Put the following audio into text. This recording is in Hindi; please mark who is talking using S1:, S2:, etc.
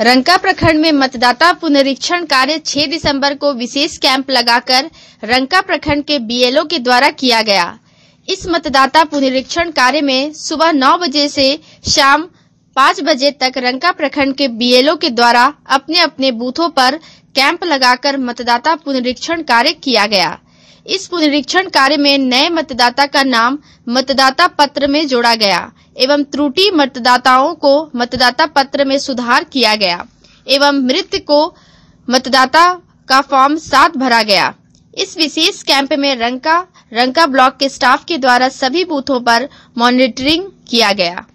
S1: रंका प्रखंड में मतदाता पुनरीक्षण कार्य 6 दिसंबर को विशेष कैंप लगाकर रंका प्रखंड के बीएलओ के द्वारा किया गया इस मतदाता पुनरीक्षण कार्य में सुबह 9 बजे से शाम 5 बजे तक रंका प्रखंड के बीएलओ के द्वारा अपने अपने बूथों पर कैंप लगाकर मतदाता पुनरीक्षण कार्य किया गया इस पुनरीक्षण कार्य में नए मतदाता का नाम मतदाता पत्र में जोड़ा गया एवं त्रुटि मतदाताओं को मतदाता पत्र में सुधार किया गया एवं मृत को मतदाता का फॉर्म सात भरा गया इस विशेष कैंप में रंका रंका ब्लॉक के स्टाफ के द्वारा सभी बूथों पर मॉनिटरिंग किया गया